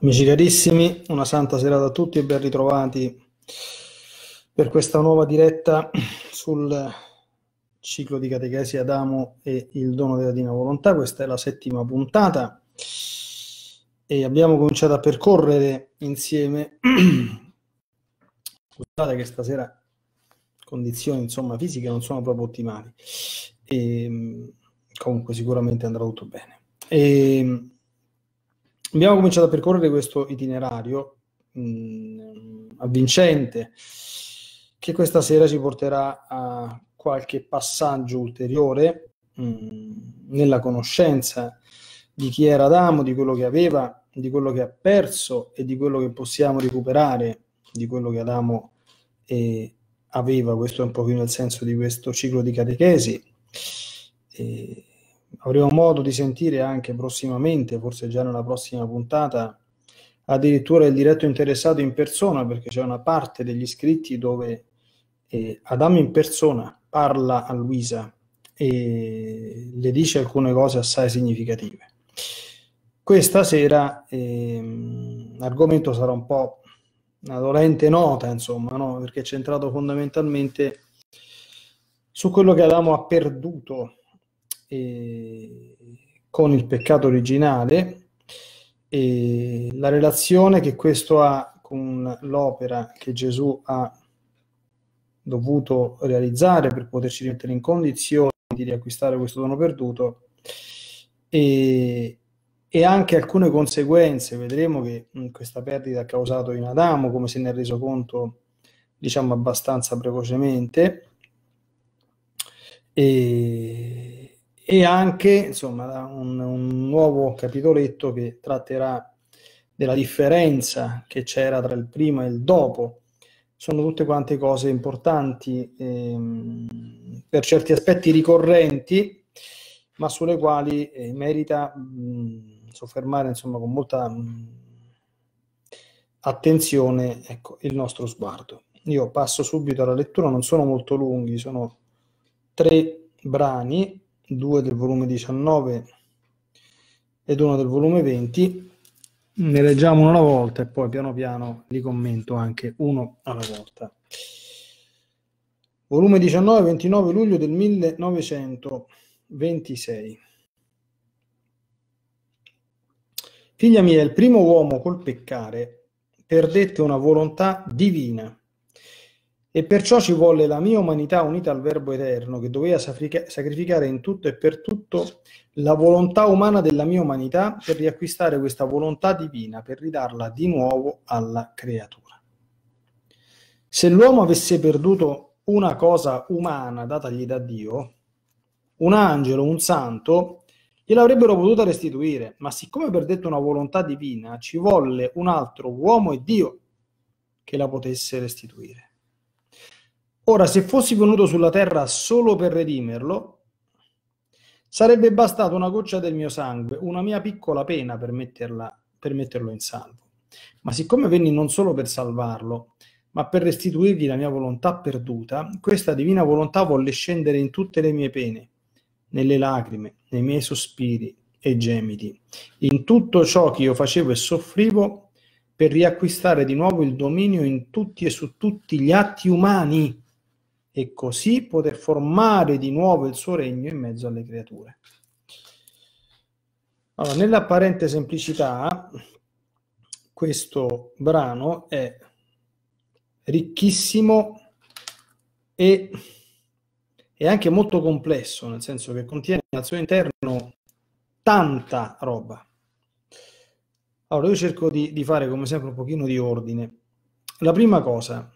Amici carissimi, una santa serata a tutti e ben ritrovati per questa nuova diretta sul ciclo di catechesi Adamo e il dono della Divina Volontà. Questa è la settima puntata e abbiamo cominciato a percorrere insieme. Scusate che stasera condizioni insomma, fisiche non sono proprio ottimali. E, ehm, comunque sicuramente andrà tutto bene. E, ehm, abbiamo cominciato a percorrere questo itinerario mh, mm, avvincente che questa sera ci porterà a qualche passaggio ulteriore mh, mm, nella conoscenza di chi era Adamo, di quello che aveva, di quello che ha perso e di quello che possiamo recuperare, di quello che Adamo eh, aveva. Questo è un pochino il senso di questo ciclo di catechesi. Eh, avremo modo di sentire anche prossimamente, forse già nella prossima puntata, addirittura il diretto interessato in persona, perché c'è una parte degli iscritti dove eh, Adamo in persona parla a Luisa e le dice alcune cose assai significative. Questa sera ehm, l'argomento sarà un po' una dolente nota, insomma, no? perché è centrato fondamentalmente su quello che Adamo ha perduto eh, con il peccato originale e la relazione che questo ha con l'opera che Gesù ha dovuto realizzare per poterci mettere in condizione di riacquistare questo dono perduto e, e anche alcune conseguenze. Vedremo che mh, questa perdita ha causato in Adamo, come se ne è reso conto diciamo abbastanza precocemente. E e anche insomma, un, un nuovo capitoletto che tratterà della differenza che c'era tra il prima e il dopo. Sono tutte quante cose importanti, ehm, per certi aspetti ricorrenti, ma sulle quali eh, merita mh, soffermare insomma, con molta mh, attenzione ecco, il nostro sguardo. Io passo subito alla lettura, non sono molto lunghi, sono tre brani due del volume 19 ed uno del volume 20. Ne leggiamo uno alla volta e poi piano piano li commento anche uno alla volta. Volume 19, 29 luglio del 1926. Figlia mia, il primo uomo col peccare perdette una volontà divina e perciò ci volle la mia umanità unita al Verbo Eterno, che doveva sacrificare in tutto e per tutto la volontà umana della mia umanità per riacquistare questa volontà divina, per ridarla di nuovo alla creatura. Se l'uomo avesse perduto una cosa umana datagli da Dio, un angelo, un santo, gliel'avrebbero potuta restituire, ma siccome perdette una volontà divina, ci volle un altro uomo e Dio che la potesse restituire. Ora, se fossi venuto sulla terra solo per redimerlo, sarebbe bastata una goccia del mio sangue, una mia piccola pena per, metterla, per metterlo in salvo. Ma siccome venni non solo per salvarlo, ma per restituirgli la mia volontà perduta, questa divina volontà volle scendere in tutte le mie pene, nelle lacrime, nei miei sospiri e gemiti, in tutto ciò che io facevo e soffrivo per riacquistare di nuovo il dominio in tutti e su tutti gli atti umani e così poter formare di nuovo il suo regno in mezzo alle creature. Allora, nell'apparente semplicità, questo brano è ricchissimo e è anche molto complesso, nel senso che contiene al suo interno tanta roba. Allora, io cerco di, di fare come sempre un pochino di ordine. La prima cosa,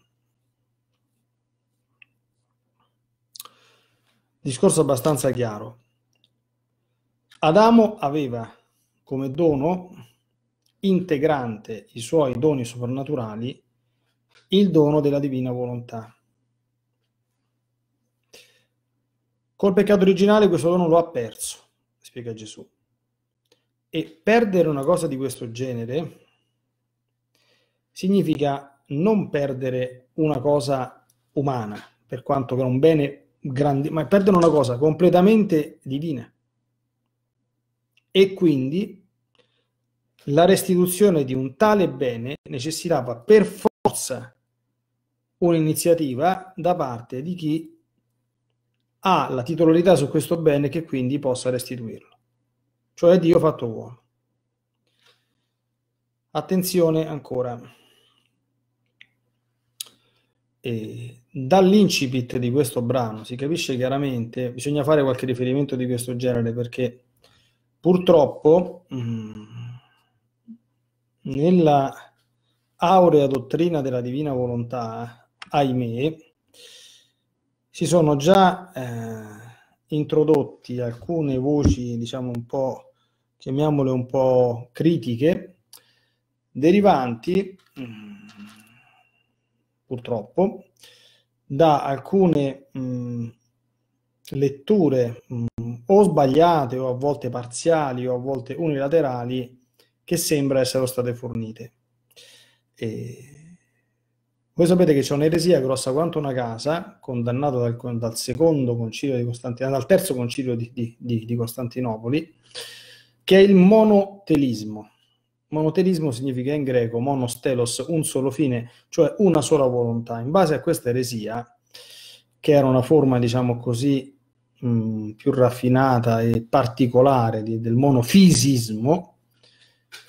discorso abbastanza chiaro. Adamo aveva come dono integrante i suoi doni soprannaturali il dono della divina volontà. Col peccato originale questo dono lo ha perso, spiega Gesù. E perdere una cosa di questo genere significa non perdere una cosa umana, per quanto che è un bene grandi, ma perdono una cosa completamente divina. E quindi la restituzione di un tale bene necessitava per forza un'iniziativa da parte di chi ha la titolarità su questo bene che quindi possa restituirlo. Cioè Dio fatto uomo. Attenzione ancora. E dall'incipit di questo brano si capisce chiaramente, bisogna fare qualche riferimento di questo genere perché purtroppo mm, nella aurea dottrina della divina volontà, ahimè, si sono già eh, introdotti alcune voci, diciamo un po', chiamiamole un po' critiche, derivanti, mh, mm, purtroppo, da alcune mh, letture mh, o sbagliate o a volte parziali o a volte unilaterali che sembra essero state fornite. E... Voi sapete che c'è un'eresia grossa quanto una casa, condannata dal, dal, secondo concilio di Costantinopoli, dal terzo concilio di, di, di, di Costantinopoli, che è il monotelismo. Monoterismo significa in greco monostelos, un solo fine, cioè una sola volontà. In base a questa eresia, che era una forma, diciamo così, mh, mm, più raffinata e particolare di, del monofisismo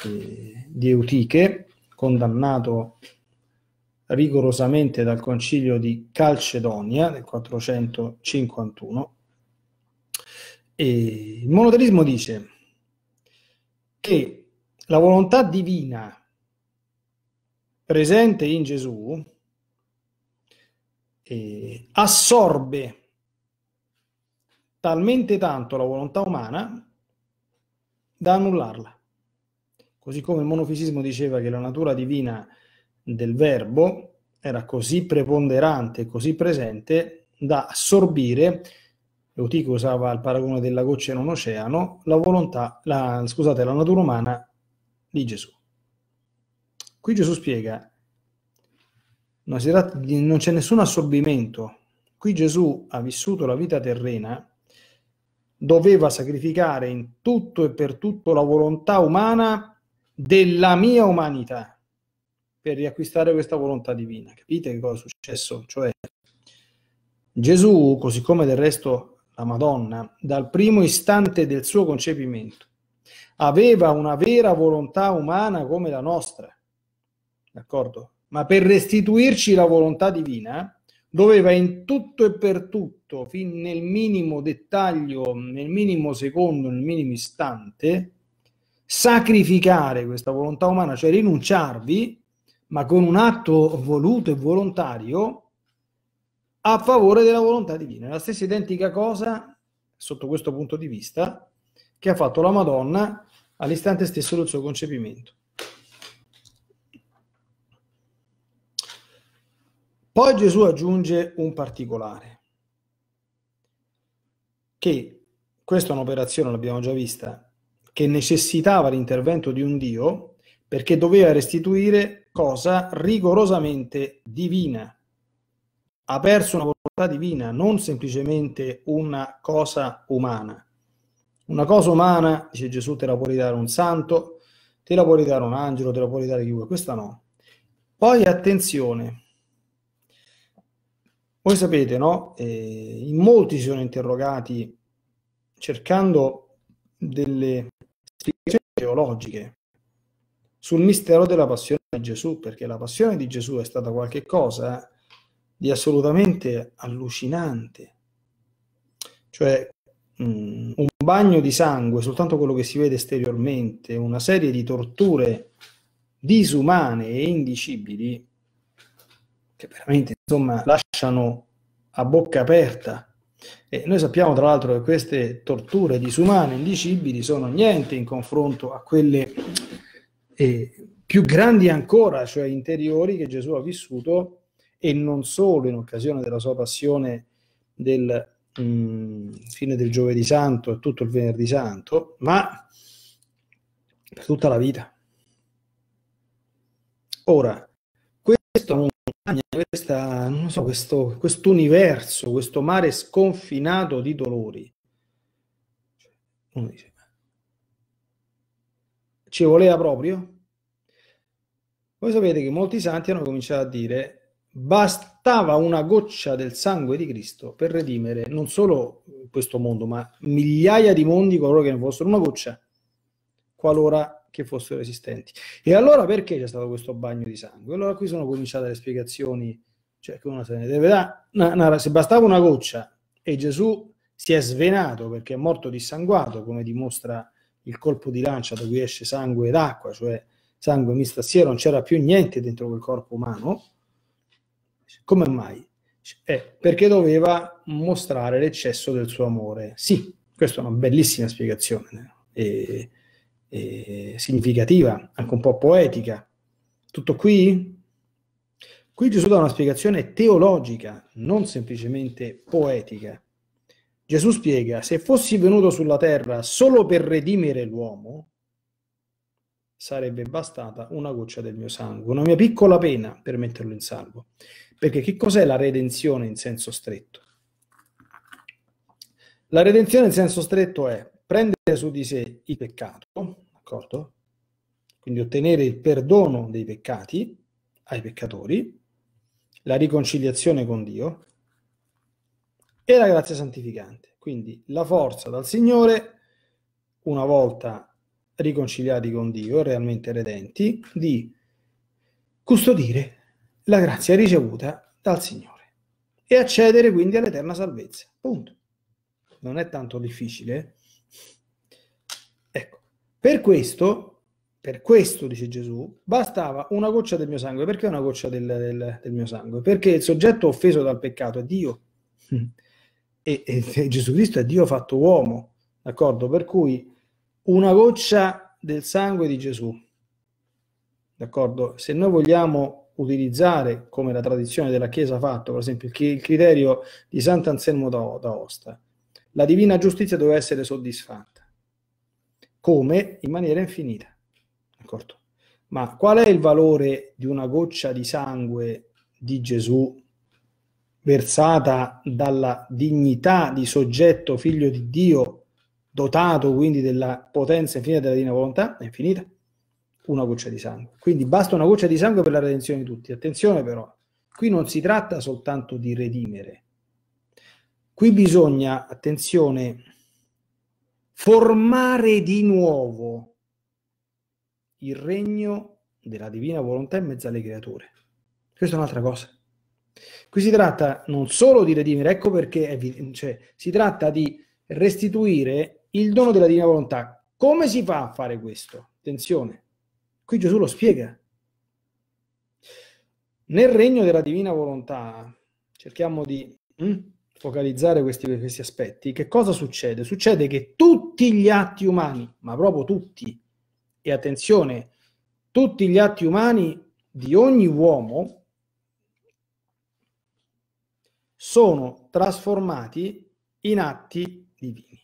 eh, di Eutiche, condannato rigorosamente dal concilio di Calcedonia nel 451, e il monoterismo dice che la volontà divina presente in Gesù eh, assorbe talmente tanto la volontà umana da annullarla. Così come il monofisismo diceva che la natura divina del verbo era così preponderante, così presente, da assorbire, Eutico usava il paragone della goccia in un oceano, la volontà, la, scusate, la natura umana di Gesù. Qui Gesù spiega, non, di, non c'è nessun assorbimento. Qui Gesù ha vissuto la vita terrena, doveva sacrificare in tutto e per tutto la volontà umana della mia umanità per riacquistare questa volontà divina. Capite che cosa è successo? Cioè, Gesù, così come del resto la Madonna, dal primo istante del suo concepimento aveva una vera volontà umana come la nostra, d'accordo? Ma per restituirci la volontà divina doveva in tutto e per tutto, fin nel minimo dettaglio, nel minimo secondo, nel minimo istante, sacrificare questa volontà umana, cioè rinunciarvi, ma con un atto voluto e volontario a favore della volontà divina. La stessa identica cosa, sotto questo punto di vista, che ha fatto la Madonna all'istante stesso del suo concepimento. Poi Gesù aggiunge un particolare, che questa è un'operazione, l'abbiamo già vista, che necessitava l'intervento di un Dio perché doveva restituire cosa rigorosamente divina. Ha perso una volontà divina, non semplicemente una cosa umana una cosa umana, dice Gesù, te la può ridare un santo, te la può ridare un angelo, te la può ridare chiunque, questa no. Poi attenzione, voi sapete, no? Eh, in molti si sono interrogati cercando delle spiegazioni teologiche sul mistero della passione di Gesù, perché la passione di Gesù è stata qualcosa di assolutamente allucinante. Cioè, Mm, un bagno di sangue, soltanto quello che si vede esteriormente, una serie di torture disumane e indicibili che veramente insomma lasciano a bocca aperta. E noi sappiamo tra l'altro che queste torture disumane, indicibili, sono niente in confronto a quelle eh, più grandi ancora, cioè interiori, che Gesù ha vissuto e non solo in occasione della sua passione del Mm, fine del giovedì santo e tutto il venerdì santo, ma per tutta la vita. Ora, questa montagna, questa, non so, questo, universo, questo mare sconfinato di dolori, uno dice, ci voleva proprio? Voi sapete che molti santi hanno cominciato a dire, basta bastava una goccia del sangue di Cristo per redimere non solo eh, questo mondo, ma migliaia di mondi coloro che ne fossero una goccia, qualora che fossero esistenti. E allora perché c'è stato questo bagno di sangue? Allora qui sono cominciate le spiegazioni, cioè che uno se ne deve dare, na, se bastava una goccia e Gesù si è svenato perché è morto dissanguato, come dimostra il colpo di lancia da cui esce sangue ed acqua, cioè sangue misto a non c'era più niente dentro quel corpo umano, come mai? Eh, perché doveva mostrare l'eccesso del suo amore. Sì, questa è una bellissima spiegazione, e, e significativa, anche un po' poetica. Tutto qui? Qui Gesù dà una spiegazione teologica, non semplicemente poetica. Gesù spiega, se fossi venuto sulla terra solo per redimere l'uomo, sarebbe bastata una goccia del mio sangue, una mia piccola pena per metterlo in salvo. Perché che cos'è la redenzione in senso stretto? La redenzione in senso stretto è prendere su di sé il peccato, d'accordo? Quindi ottenere il perdono dei peccati ai peccatori, la riconciliazione con Dio e la grazia santificante. Quindi la forza dal Signore, una volta riconciliati con Dio, realmente redenti, di custodire la grazia ricevuta dal Signore e accedere quindi all'eterna salvezza. Punto. Non è tanto difficile. Eh? Ecco, per questo, per questo, dice Gesù, bastava una goccia del mio sangue. Perché una goccia del, del, del mio sangue? Perché il soggetto offeso dal peccato è Dio. Mm. E, e, e Gesù Cristo è Dio fatto uomo, d'accordo? Per cui una goccia del sangue di Gesù, d'accordo? Se noi vogliamo utilizzare, come la tradizione della Chiesa ha fatto, per esempio il criterio di Sant'Anselmo d'Aosta, la divina giustizia doveva essere soddisfatta. Come? In maniera infinita. D'accordo? Ma qual è il valore di una goccia di sangue di Gesù versata dalla dignità di soggetto figlio di Dio, dotato quindi della potenza infinita della divina volontà? È infinita una goccia di sangue. Quindi basta una goccia di sangue per la redenzione di tutti. Attenzione però, qui non si tratta soltanto di redimere. Qui bisogna, attenzione, formare di nuovo il regno della divina volontà in mezzo alle creature. Questa è un'altra cosa. Qui si tratta non solo di redimere, ecco perché vi- cioè, si tratta di restituire il dono della divina volontà. Come si fa a fare questo? Attenzione, Qui Gesù lo spiega. Nel regno della divina volontà, cerchiamo di mm, focalizzare questi, questi aspetti, che cosa succede? Succede che tutti gli atti umani, ma proprio tutti, e attenzione, tutti gli atti umani di ogni uomo sono trasformati in atti divini.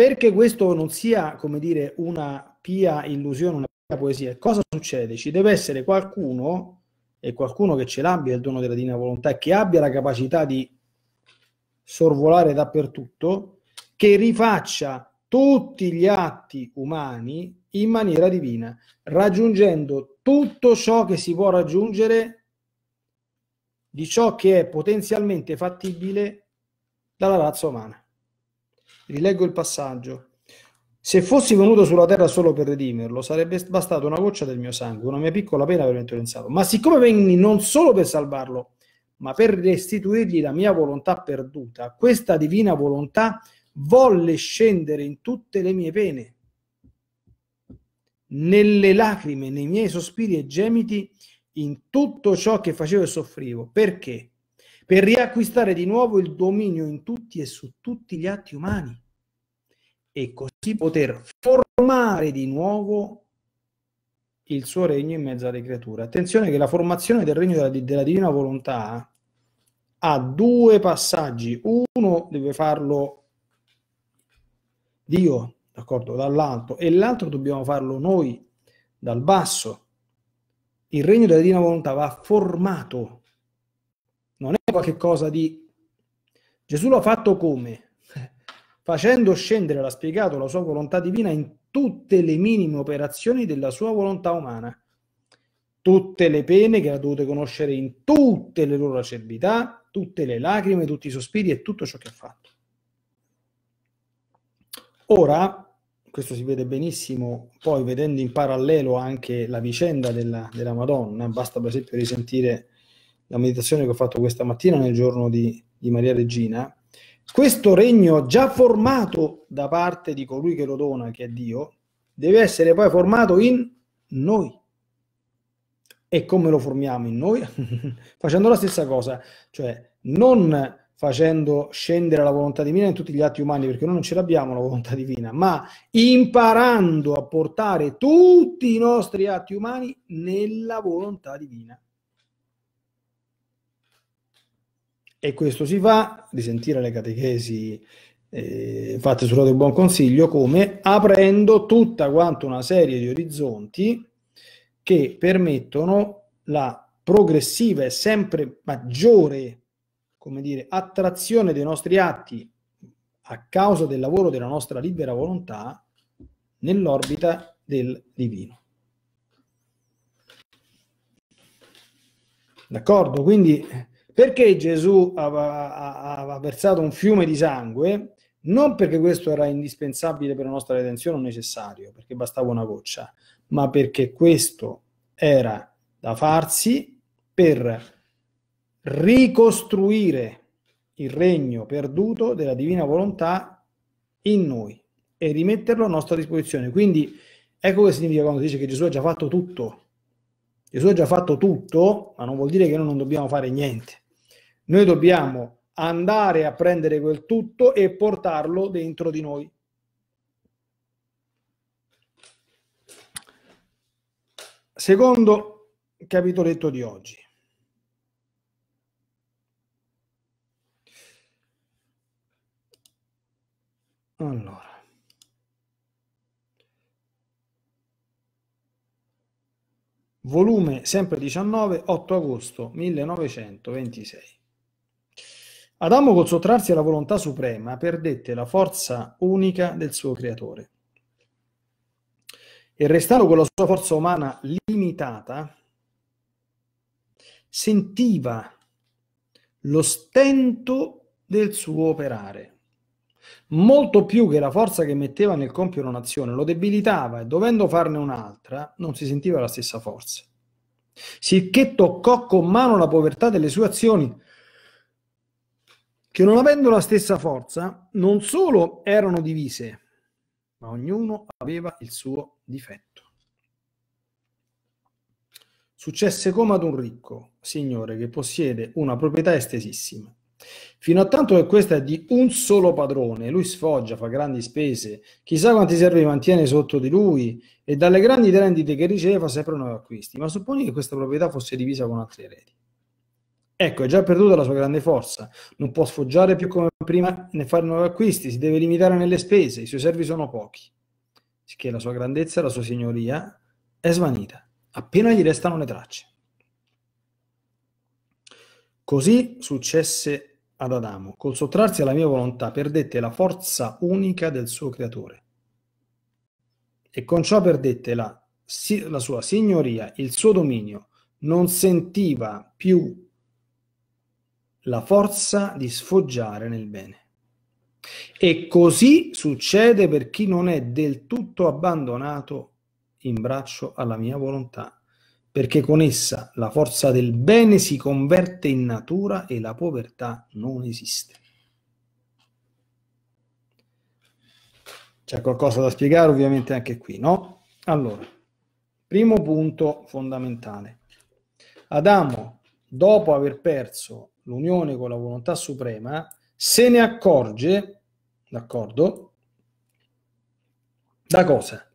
Perché questo non sia, come dire, una pia illusione, una pia poesia, cosa succede? Ci deve essere qualcuno, e qualcuno che ce l'abbia il dono della divina volontà, che abbia la capacità di sorvolare dappertutto, che rifaccia tutti gli atti umani in maniera divina, raggiungendo tutto ciò che si può raggiungere di ciò che è potenzialmente fattibile dalla razza umana. Rileggo il passaggio. Se fossi venuto sulla terra solo per redimerlo, sarebbe bastata una goccia del mio sangue, una mia piccola pena per averlo pensato. Ma siccome venni non solo per salvarlo, ma per restituirgli la mia volontà perduta, questa divina volontà volle scendere in tutte le mie pene. Nelle lacrime, nei miei sospiri e gemiti, in tutto ciò che facevo e soffrivo. Perché? per riacquistare di nuovo il dominio in tutti e su tutti gli atti umani e così poter formare di nuovo il suo regno in mezzo alle creature. Attenzione che la formazione del regno della, della divina volontà ha due passaggi. Uno deve farlo Dio, d'accordo, dall'alto, e l'altro dobbiamo farlo noi, dal basso. Il regno della divina volontà va formato qualche cosa di... Gesù l'ha fatto come? Facendo scendere, l'ha spiegato, la sua volontà divina in tutte le minime operazioni della sua volontà umana, tutte le pene che ha dovuto conoscere in tutte le loro acerbità, tutte le lacrime, tutti i sospiri e tutto ciò che ha fatto. Ora, questo si vede benissimo, poi vedendo in parallelo anche la vicenda della, della Madonna, basta per esempio risentire la meditazione che ho fatto questa mattina nel giorno di, di Maria Regina, questo regno già formato da parte di colui che lo dona, che è Dio, deve essere poi formato in noi. E come lo formiamo in noi? Facendo la stessa cosa, cioè non facendo scendere la volontà divina in tutti gli atti umani, perché noi non ce l'abbiamo la volontà divina, ma imparando a portare tutti i nostri atti umani nella volontà divina. E questo si fa di sentire le catechesi eh, fatte su Radio Buon Consiglio come aprendo tutta quanto una serie di orizzonti che permettono la progressiva e sempre maggiore come dire, attrazione dei nostri atti a causa del lavoro della nostra libera volontà nell'orbita del divino. D'accordo? Quindi perché Gesù aveva versato un fiume di sangue? Non perché questo era indispensabile per la nostra redenzione o necessario, perché bastava una goccia, ma perché questo era da farsi per ricostruire il regno perduto della divina volontà in noi e rimetterlo a nostra disposizione. Quindi ecco che significa quando dice che Gesù ha già fatto tutto, Gesù ha già fatto tutto, ma non vuol dire che noi non dobbiamo fare niente. Noi dobbiamo andare a prendere quel tutto e portarlo dentro di noi. Secondo capitoletto di oggi. Allora. volume sempre 19, 8 agosto 1926. Adamo col sottrarsi alla volontà suprema perdette la forza unica del suo creatore. E restando con la sua forza umana limitata, sentiva lo stento del suo operare molto più che la forza che metteva nel compiere un'azione lo debilitava e dovendo farne un'altra non si sentiva la stessa forza. Sicché toccò con mano la povertà delle sue azioni, che non avendo la stessa forza non solo erano divise, ma ognuno aveva il suo difetto. Successe come ad un ricco, signore, che possiede una proprietà estesissima Fino a tanto che questa è di un solo padrone, lui sfoggia, fa grandi spese, chissà quanti servi mantiene sotto di lui e dalle grandi rendite che riceve fa sempre nuovi acquisti. Ma supponi che questa proprietà fosse divisa con altri eredi. Ecco, è già perduta la sua grande forza, non può sfoggiare più come prima né fare nuovi acquisti, si deve limitare nelle spese, i suoi servi sono pochi. Sicché la sua grandezza, la sua signoria è svanita, appena gli restano le tracce. Così successe ad Adamo, col sottrarsi alla mia volontà perdette la forza unica del suo creatore e con ciò perdette la, la sua signoria, il suo dominio, non sentiva più la forza di sfoggiare nel bene. E così succede per chi non è del tutto abbandonato in braccio alla mia volontà perché con essa la forza del bene si converte in natura e la povertà non esiste. C'è qualcosa da spiegare ovviamente anche qui, no? Allora, primo punto fondamentale. Adamo, dopo aver perso l'unione con la volontà suprema, se ne accorge, d'accordo, da cosa?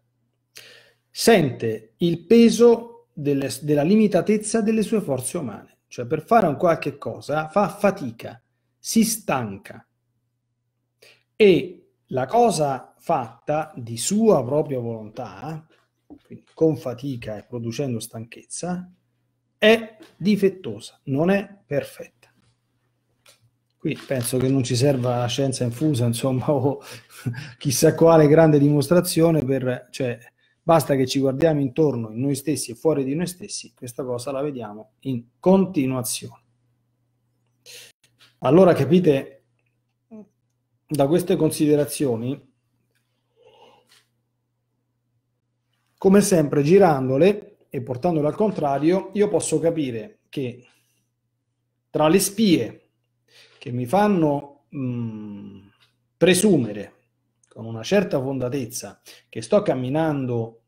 Sente il peso delle, della limitatezza delle sue forze umane. Cioè per fare un qualche cosa fa fatica, si stanca. E la cosa fatta di sua propria volontà, quindi con fatica e producendo stanchezza, è difettosa, non è perfetta. Qui penso che non ci serva la scienza infusa, insomma, o chissà quale grande dimostrazione per... Cioè, Basta che ci guardiamo intorno in noi stessi e fuori di noi stessi, questa cosa la vediamo in continuazione. Allora capite, da queste considerazioni, come sempre girandole e portandole al contrario, io posso capire che tra le spie che mi fanno mh, mm, presumere con una certa fondatezza che sto camminando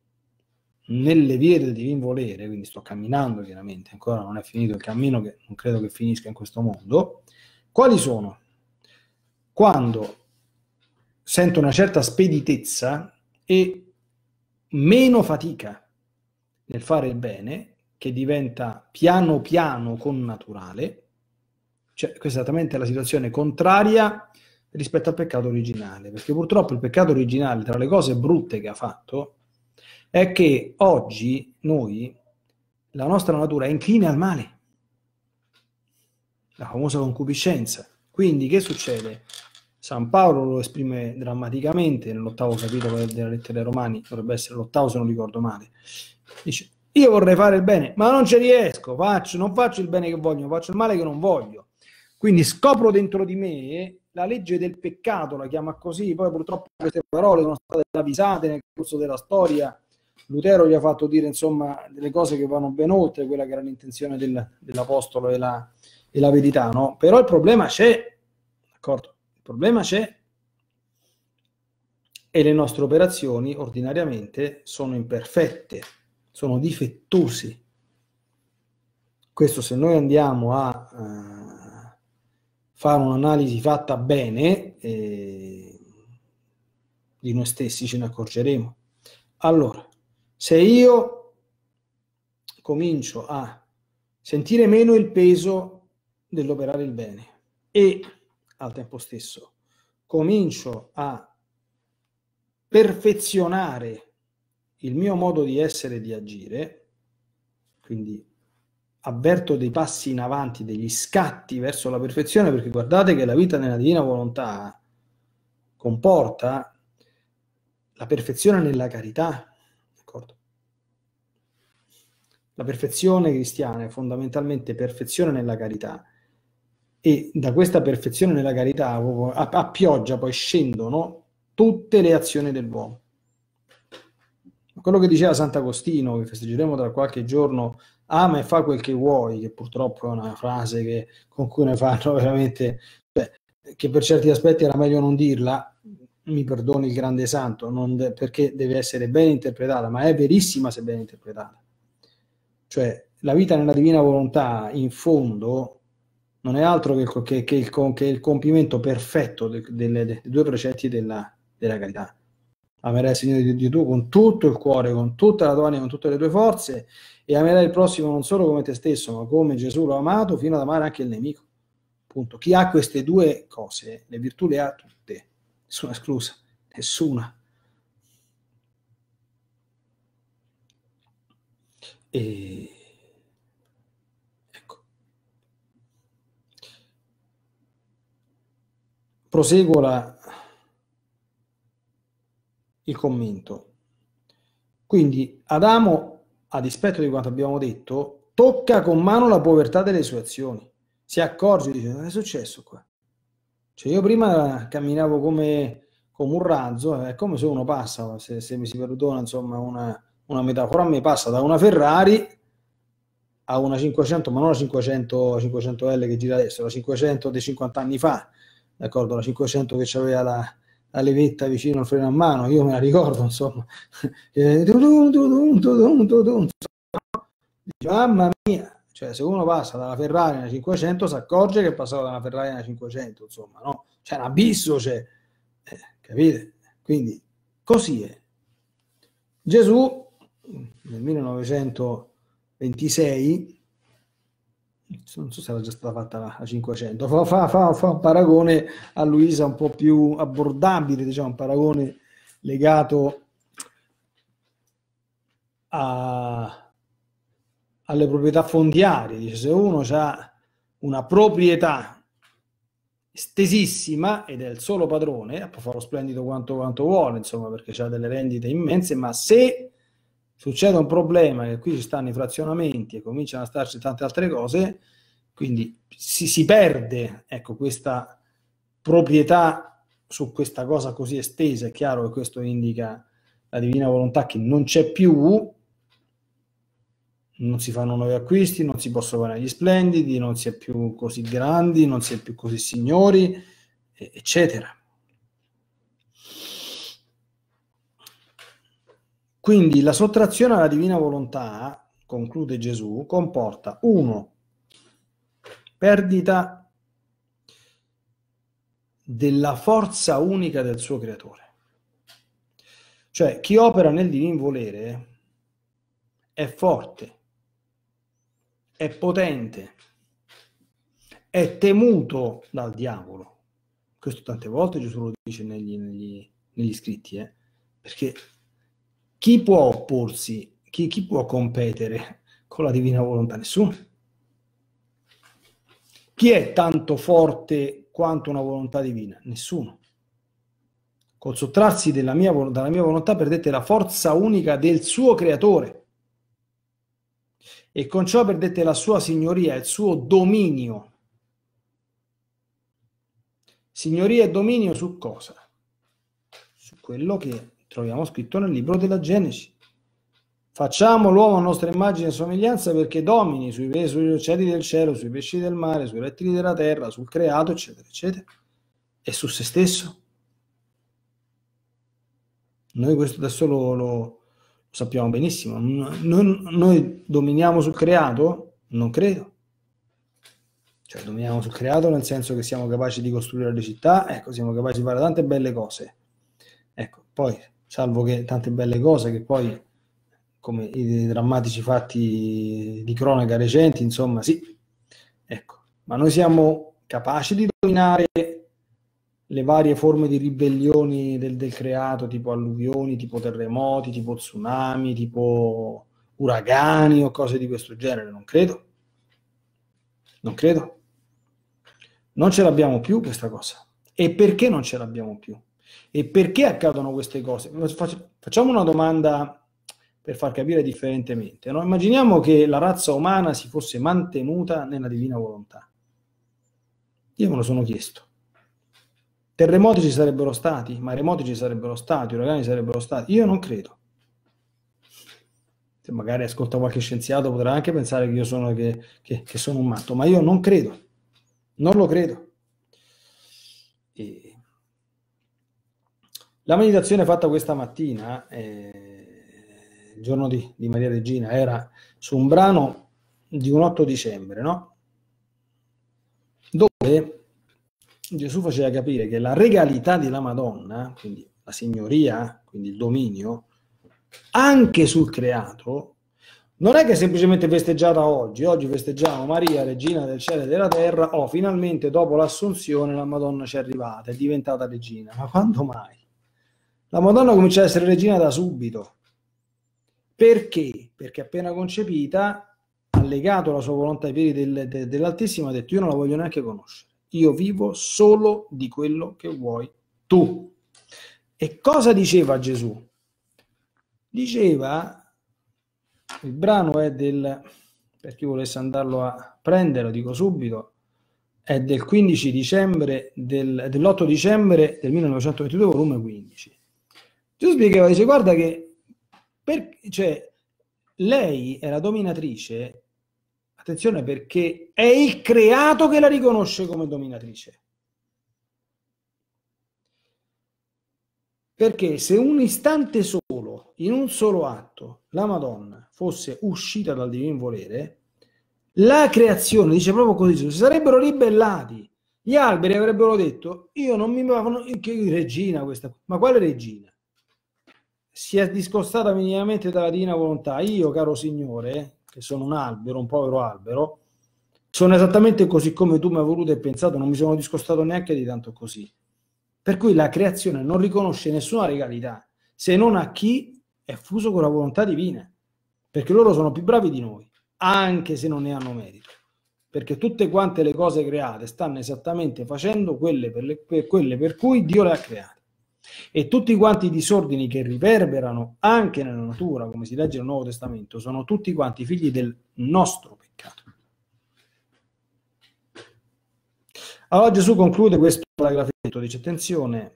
nelle vie del divin volere, quindi sto camminando chiaramente, ancora non è finito il cammino che non credo che finisca in questo mondo, quali sono? Quando sento una certa speditezza e meno fatica nel fare il bene, che diventa piano piano con naturale, cioè questa è esattamente la situazione contraria rispetto al peccato originale, perché purtroppo il peccato originale, tra le cose brutte che ha fatto, è che oggi noi, la nostra natura è incline al male, la famosa concupiscenza. Quindi che succede? San Paolo lo esprime drammaticamente nell'ottavo capitolo della lettera ai Romani, dovrebbe essere l'ottavo se non ricordo male. Dice, io vorrei fare il bene, ma non ci riesco, faccio, non faccio il bene che voglio, faccio il male che non voglio. Quindi scopro dentro di me la legge del peccato, la chiama così, poi purtroppo queste parole sono state avvisate nel corso della storia, Lutero gli ha fatto dire insomma delle cose che vanno ben oltre quella che era l'intenzione del, dell'Apostolo e la, e la, verità, no? Però il problema c'è, d'accordo? Il problema c'è e le nostre operazioni ordinariamente sono imperfette, sono difettose. Questo se noi andiamo a... Uh, fare un'analisi fatta bene eh, di noi stessi ce ne accorgeremo. Allora, se io comincio a sentire meno il peso dell'operare il bene e al tempo stesso comincio a perfezionare il mio modo di essere e di agire, quindi avverto dei passi in avanti, degli scatti verso la perfezione, perché guardate che la vita nella divina volontà comporta la perfezione nella carità, d'accordo? La perfezione cristiana è fondamentalmente perfezione nella carità e da questa perfezione nella carità a, a pioggia poi scendono tutte le azioni dell'uomo. Quello che diceva Sant'Agostino, che festeggeremo tra qualche giorno ama ah, e fa quel che vuoi, che purtroppo è una frase che, con cui ne fanno veramente, cioè, che per certi aspetti era meglio non dirla, mi perdoni il grande santo, de- perché deve essere ben interpretata, ma è verissima se ben interpretata. Cioè, la vita nella divina volontà, in fondo, non è altro che, il, che, che il, che il compimento perfetto dei de, de, due precetti della, della carità. Amerai il Signore di Dio tuo con tutto il cuore, con tutta la tua anima, con tutte le tue forze e amerai il prossimo non solo come te stesso, ma come Gesù l'ha amato, fino ad amare anche il nemico. Punto. Chi ha queste due cose, le virtù le ha tutte, nessuna esclusa, nessuna. E... Ecco. Proseguo la, il commento. Quindi Adamo, a dispetto di quanto abbiamo detto, tocca con mano la povertà delle sue azioni. Si accorge e dice, non è successo qua? Cioè io prima camminavo come, come un razzo, è eh, come se uno passa, se, se mi si perdona insomma una, una metafora, a me passa da una Ferrari a una 500, ma non la 500, 500L che gira adesso, la 500 di 50 anni fa, d'accordo? La 500 che aveva la, la levetta vicino al freno a mano, io me la ricordo, insomma. Mamma mia, cioè se uno passa dalla Ferrari alla 500 si accorge che è passato dalla Ferrari alla 500, insomma, no? C'è cioè, un abisso, c'è, eh, capite? Quindi così è. Gesù nel 1926 non so se era già stata fatta a 500, fa, fa, fa, fa, un paragone a Luisa un po' più abbordabile, diciamo, un paragone legato a, alle proprietà fondiarie. Dice, se uno ha una proprietà estesissima ed è il solo padrone, può farlo splendido quanto, quanto vuole, insomma, perché ha delle rendite immense, ma se succede un problema che qui ci stanno i frazionamenti e cominciano a starci tante altre cose, quindi si, si perde ecco, questa proprietà su questa cosa così estesa, è chiaro che questo indica la divina volontà che non c'è più, non si fanno nuovi acquisti, non si possono fare gli splendidi, non si è più così grandi, non si è più così signori, eccetera. Quindi la sottrazione alla divina volontà, conclude Gesù, comporta uno, perdita della forza unica del suo creatore. Cioè chi opera nel divin volere è forte, è potente, è temuto dal diavolo. Questo tante volte Gesù lo dice negli, negli, negli scritti, eh? perché chi può opporsi, chi, chi può competere con la divina volontà? Nessuno. Chi è tanto forte quanto una volontà divina? Nessuno. Col sottrarsi della mia, dalla mia volontà perdete la forza unica del suo creatore e con ciò perdete la sua signoria, il suo dominio. Signoria e dominio su cosa? Su quello che troviamo scritto nel libro della Genesi. Facciamo l'uomo a nostra immagine e somiglianza perché domini sui, sugli oceani del cielo, sui pesci del mare, sui rettili della terra, sul creato, eccetera, eccetera, e su se stesso. Noi questo adesso lo, lo sappiamo benissimo. Noi, noi dominiamo sul creato? Non credo cioè dominiamo sul creato nel senso che siamo capaci di costruire le città, ecco, siamo capaci di fare tante belle cose. Ecco, poi salvo che tante belle cose che poi, come i drammatici fatti di cronaca recenti, insomma, sì, ecco, ma noi siamo capaci di dominare le varie forme di ribellioni del, del creato, tipo alluvioni, tipo terremoti, tipo tsunami, tipo uragani o cose di questo genere, non credo. Non credo. Non ce l'abbiamo più questa cosa. E perché non ce l'abbiamo più? E perché accadono queste cose? Facciamo una domanda per far capire differentemente. No? Immaginiamo che la razza umana si fosse mantenuta nella divina volontà. Io me lo sono chiesto. Terremoti ci sarebbero stati, maremoti ci sarebbero stati, uragani sarebbero stati. Io non credo. Se magari ascolta qualche scienziato potrà anche pensare che io sono, che, che, che sono un matto, ma io non credo. Non lo credo. E, la meditazione fatta questa mattina, eh, il giorno di, di, Maria Regina, era su un brano di un 8 dicembre, no? dove Gesù faceva capire che la regalità della Madonna, quindi la signoria, quindi il dominio, anche sul creato, non è che è semplicemente festeggiata oggi, oggi festeggiamo Maria, regina del cielo e della terra, oh, finalmente dopo l'assunzione la Madonna ci è arrivata, è diventata regina, ma quando mai? La Madonna comincia ad essere regina da subito. Perché? Perché appena concepita ha legato la sua volontà ai piedi del, de, dell'Altissimo e ha detto io non la voglio neanche conoscere. Io vivo solo di quello che vuoi tu. E cosa diceva Gesù? Diceva, il brano è del, per chi volesse andarlo a prendere, lo dico subito, è del 15 dicembre del, dell'8 dicembre del 1922, volume 15. Gesù spiegava, dice, guarda che per, cioè, lei è la dominatrice, attenzione perché è il creato che la riconosce come dominatrice. Perché se un istante solo, in un solo atto, la Madonna fosse uscita dal divino volere, la creazione, dice proprio così, si sarebbero ribellati. Gli alberi avrebbero detto, io non mi... vado, Che regina questa... Ma quale regina? si è discostata minimamente dalla divina volontà. Io, caro Signore, che sono un albero, un povero albero, sono esattamente così come tu mi hai voluto e pensato, non mi sono discostato neanche di tanto così. Per cui la creazione non riconosce nessuna regalità, se non a chi è fuso con la volontà divina, perché loro sono più bravi di noi, anche se non ne hanno merito. Perché tutte quante le cose create stanno esattamente facendo quelle per, le, per, quelle per cui Dio le ha create. E tutti quanti i disordini che riverberano anche nella natura, come si legge nel Nuovo Testamento, sono tutti quanti figli del nostro peccato. Allora Gesù conclude questo paragrafo, dice attenzione,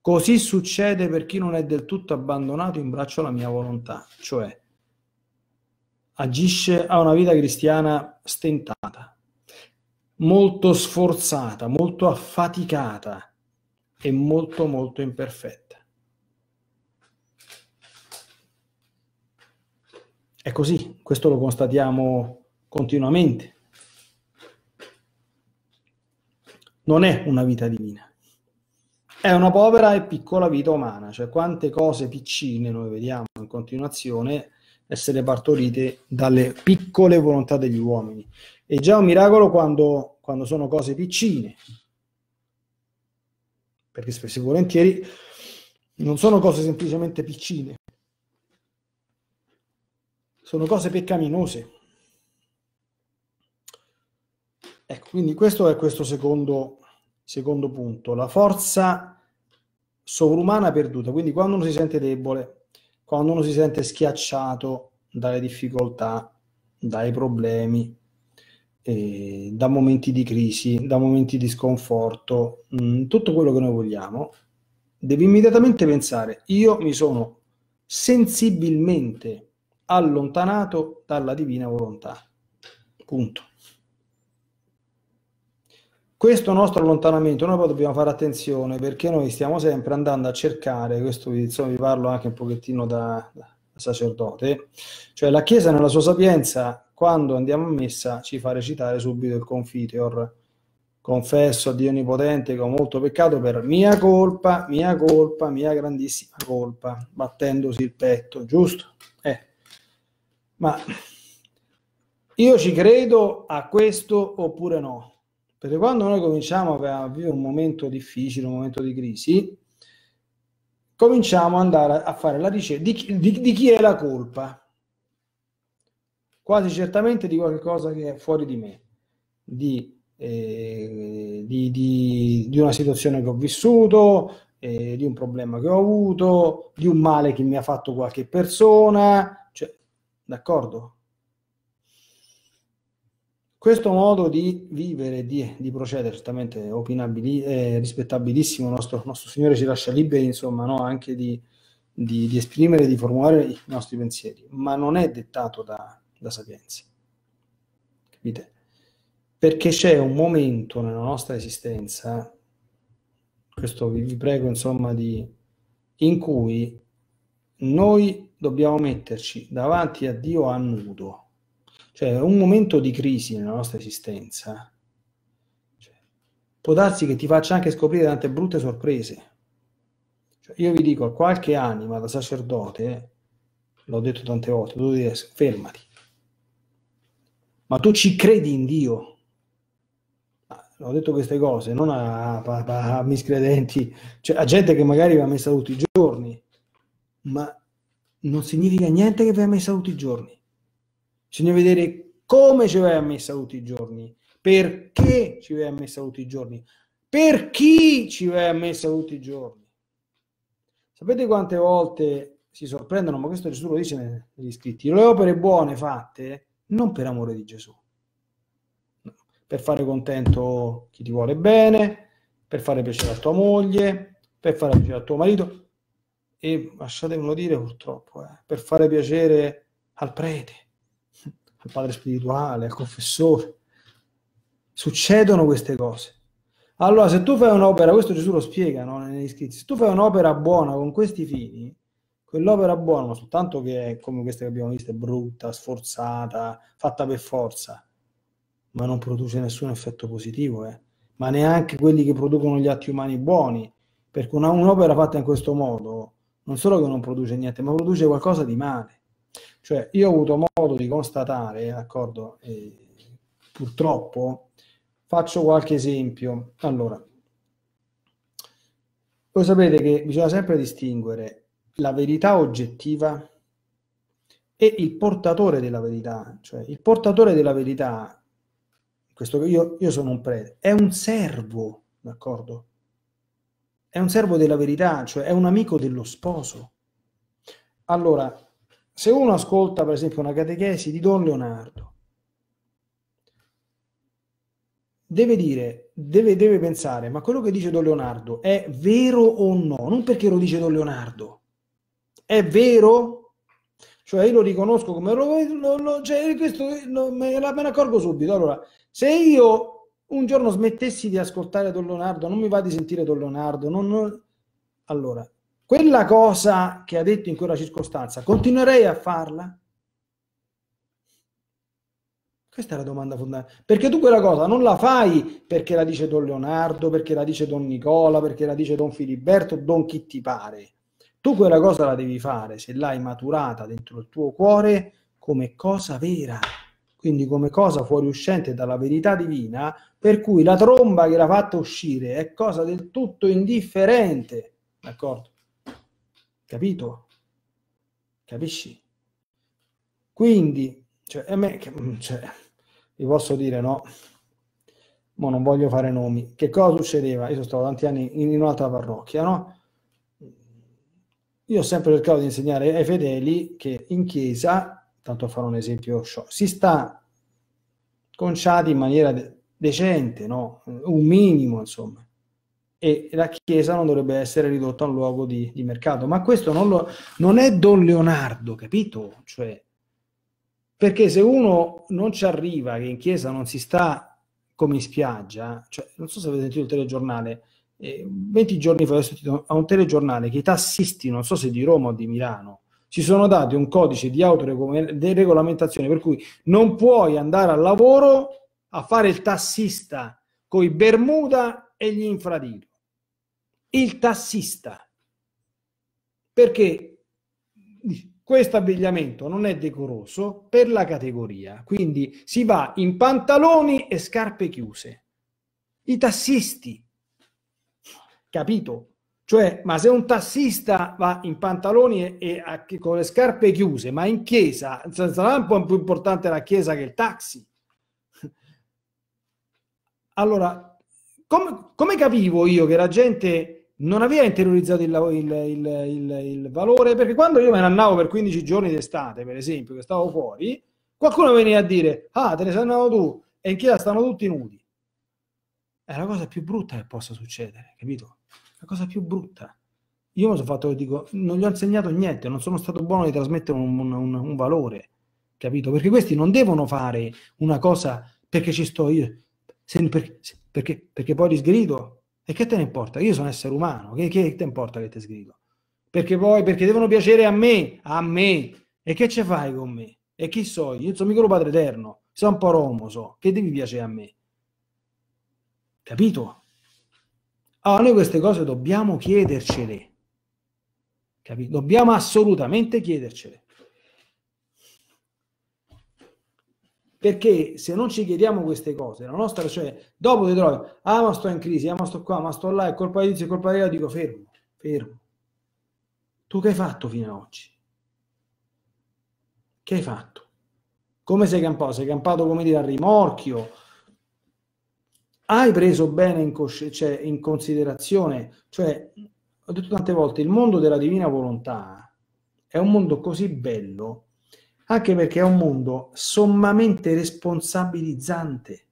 così succede per chi non è del tutto abbandonato in braccio alla mia volontà, cioè agisce a una vita cristiana stentata, molto sforzata, molto affaticata, è molto molto imperfetta. È così, questo lo constatiamo continuamente. Non è una vita divina, è una povera e piccola vita umana, cioè quante cose piccine noi vediamo in continuazione essere partorite dalle piccole volontà degli uomini. È già un miracolo quando, quando sono cose piccine, perché spesso e volentieri non sono cose semplicemente piccine, sono cose peccaminose. Ecco, quindi questo è questo secondo, secondo punto, la forza sovrumana perduta, quindi quando uno si sente debole, quando uno si sente schiacciato dalle difficoltà, dai problemi, eh, da momenti di crisi, da momenti di sconforto, mh, mm, tutto quello che noi vogliamo, devi immediatamente pensare, io mi sono sensibilmente allontanato dalla divina volontà. Punto. Questo nostro allontanamento, noi poi dobbiamo fare attenzione perché noi stiamo sempre andando a cercare, questo vi, insomma, vi parlo anche un pochettino da, da sacerdote, cioè la Chiesa nella sua sapienza quando andiamo a messa ci fa recitare subito il confiteor. Confesso a Dio Onnipotente che ho molto peccato per mia colpa, mia colpa, mia grandissima colpa, battendosi il petto, giusto? Eh. Ma io ci credo a questo oppure no? Perché quando noi cominciamo a vivere un momento difficile, un momento di crisi, cominciamo ad andare a fare la ricerca di, di, di chi è la colpa quasi certamente di qualcosa che è fuori di me, di, eh, di, di, di una situazione che ho vissuto, eh, di un problema che ho avuto, di un male che mi ha fatto qualche persona, cioè, d'accordo? Questo modo di vivere, di, di procedere, certamente opinabili, eh, rispettabilissimo, il nostro, nostro, Signore ci lascia liberi, insomma, no? anche di, di, di esprimere, di formulare i nostri pensieri, ma non è dettato da la sapienza. Capite? Perché c'è un momento nella nostra esistenza, questo vi, vi prego insomma di, in cui noi dobbiamo metterci davanti a Dio a nudo, cioè un momento di crisi nella nostra esistenza, cioè, può darsi che ti faccia anche scoprire tante brutte sorprese. Cioè, io vi dico, a qualche anima da sacerdote, l'ho detto tante volte, tu devo dire fermati, ma tu ci credi in Dio. Ah, ho detto queste cose, non a, a, a miscredenti, cioè a gente che magari va messa tutti i giorni, ma non significa niente che vai messa tutti i giorni. Bisogna vedere come ci vai messa tutti i giorni, perché ci vai messa tutti i giorni, per chi ci vai messa tutti i giorni. Sapete quante volte si sorprendono, ma questo Gesù lo dice negli scritti, le opere buone fatte non per amore di Gesù, no. per fare contento chi ti vuole bene, per fare piacere a tua moglie, per fare piacere a tuo marito e, lasciatemelo dire purtroppo, eh, per fare piacere al prete, al padre spirituale, al confessore. Succedono queste cose. Allora, se tu fai un'opera, questo Gesù lo spiega no? negli scritti, se tu fai un'opera buona con questi fini, quell'opera buona, ma soltanto che è come questa che abbiamo visto, è brutta, sforzata, fatta per forza, ma non produce nessun effetto positivo, eh. ma neanche quelli che producono gli atti umani buoni, perché una, un'opera fatta in questo modo non solo che non produce niente, ma produce qualcosa di male. Cioè, io ho avuto modo di constatare, d'accordo, eh, purtroppo, faccio qualche esempio. Allora, voi sapete che bisogna sempre distinguere la verità oggettiva e il portatore della verità. Cioè, il portatore della verità, questo io, io sono un prete, è un servo, d'accordo? È un servo della verità, cioè è un amico dello sposo. Allora, se uno ascolta per esempio una catechesi di Don Leonardo, deve dire, deve, deve pensare, ma quello che dice Don Leonardo è vero o no? Non perché lo dice Don Leonardo, è vero? Cioè io lo riconosco come lo, lo, cioè questo lo, me, me ne accorgo subito. Allora, se io un giorno smettessi di ascoltare Don Leonardo, non mi va di sentire Don Leonardo, non, non... allora, quella cosa che ha detto in quella circostanza, continuerei a farla? Questa è la domanda fondamentale. Perché tu quella cosa non la fai perché la dice Don Leonardo, perché la dice Don Nicola, perché la dice Don Filiberto, Don chi ti pare. Tu quella cosa la devi fare se l'hai maturata dentro il tuo cuore come cosa vera, quindi come cosa fuoriuscente dalla verità divina, per cui la tromba che l'ha fatta uscire è cosa del tutto indifferente, d'accordo? Capito? Capisci? Quindi, cioè, a me, mm, cioè, vi posso dire, no? Ma non voglio fare nomi. Che cosa succedeva? Io sono stato tanti anni in un'altra parrocchia, no? Io ho sempre cercato di insegnare ai fedeli che in chiesa, tanto a fare un esempio, si sta conciati in maniera decente, no? un minimo insomma e la Chiesa non dovrebbe essere ridotta a un luogo di, di mercato. Ma questo non, lo, non, è Don Leonardo, capito? Cioè, perché se uno non ci arriva, che in Chiesa non si sta come in spiaggia, cioè, non so se avete sentito il telegiornale, 20 giorni fa ho sentito a un telegiornale che i tassisti, non so se di Roma o di Milano, si sono dati un codice di autoregolamentazione per cui non puoi andare al lavoro a fare il tassista con i Bermuda e gli infradito. Il tassista. Perché questo abbigliamento non è decoroso per la categoria, quindi si va in pantaloni e scarpe chiuse. I tassisti capito? Cioè, ma se un tassista va in pantaloni e, e a, con le scarpe chiuse, ma in chiesa, sarà un po' più importante la chiesa che il taxi. Allora, com, come capivo io che la gente non aveva interiorizzato il, il, il, il valore? Perché quando io me ne andavo per 15 giorni d'estate, per esempio, che stavo fuori, qualcuno veniva a dire, ah, te ne sei andato tu, e in chiesa stanno tutti nudi è la cosa più brutta che possa succedere, capito? La cosa più brutta. Io mi sono fatto, dico, non gli ho insegnato niente, non sono stato buono di trasmettere un, un, un valore, capito? Perché questi non devono fare una cosa perché ci sto io, se, per, se, perché, perché, poi li sgrido. E che te ne importa? Io sono essere umano, che, che te importa che ti sgrido? Perché poi, perché devono piacere a me, a me. E che ce fai con me? E chi so Io sono mica lo padre eterno, sono un po' romo, so. Che devi piacere a me? Capito? Allora noi queste cose dobbiamo chiedercele. Capito? Dobbiamo assolutamente chiedercele. Perché se non ci chiediamo queste cose, la nostra, cioè, dopo ti trovi, ah ma sto in crisi, ah ma sto qua, ma sto là, è colpa di tizio, è colpa di io, dico fermo, fermo. Tu che hai fatto fino ad oggi? Che hai fatto? Come sei campato? Sei campato, come dire, a rimorchio, hai preso bene in, cosci- cioè, in considerazione, cioè, ho detto tante volte, il mondo della divina volontà è un mondo così bello, anche perché è un mondo sommamente responsabilizzante.